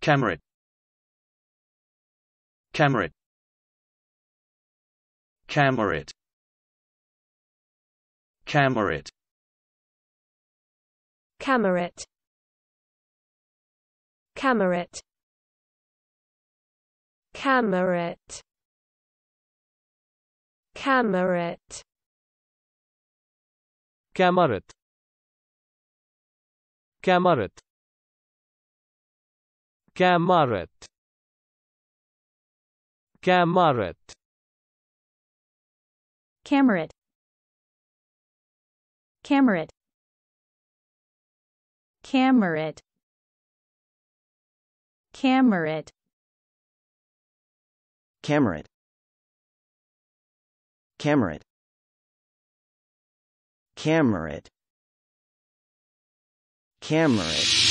Cameron Cameron Camerat Camerat Camerat Camerat Camerat Camerat Camerat Camerat كامرت كامرت Camerat Camerat Camerat Camerat Camerat Camerat Camerat Camerat